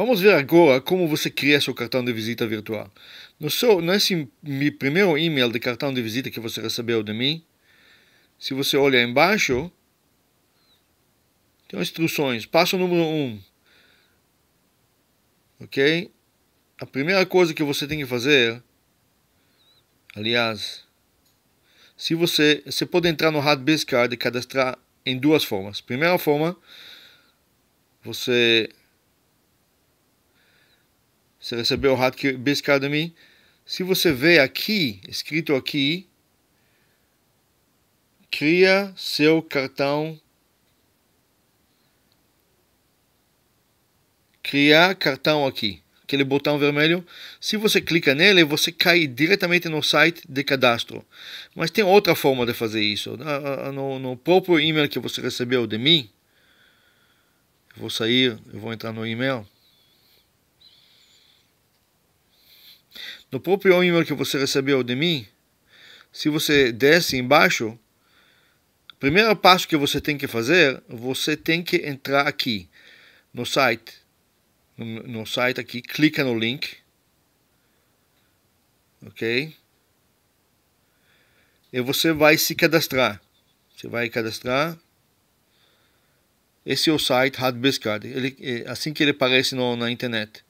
Vamos ver agora como você cria seu cartão de visita virtual. No seu, nesse meu primeiro e-mail de cartão de visita que você recebeu de mim, se você olhar embaixo, tem instruções. Passo número 1. Um. Ok? A primeira coisa que você tem que fazer, aliás, se você, você pode entrar no Hardbase Card e cadastrar em duas formas. Primeira forma, você você recebeu o Hot Biz Academy. Se você vê aqui, escrito aqui, cria seu cartão. Criar cartão aqui, aquele botão vermelho. Se você clica nele, você cai diretamente no site de cadastro. Mas tem outra forma de fazer isso. Ah, ah, ah, no, no próprio e-mail que você recebeu de mim, vou sair, eu vou entrar no e-mail. No próprio e-mail que você recebeu de mim, se você desce embaixo, o primeiro passo que você tem que fazer, você tem que entrar aqui no site, no, no site aqui, clica no link, ok? E você vai se cadastrar. Você vai cadastrar. Esse é o site Hot Ele, é, assim que ele aparece no, na internet.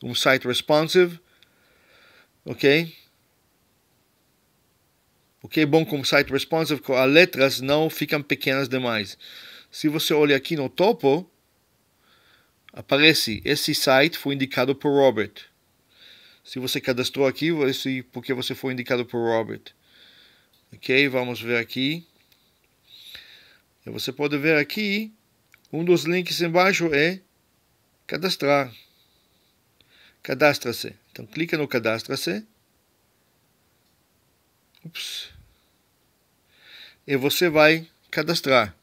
Um site responsive Ok? O que é bom com site responsive, as letras não ficam pequenas demais. Se você olha aqui no topo, aparece esse site foi indicado por Robert. Se você cadastrou aqui, esse porque você foi indicado por Robert. Ok, vamos ver aqui. E você pode ver aqui, um dos links embaixo é cadastrar. Cadastra-se. Então clica no cadastra-se. E você vai cadastrar.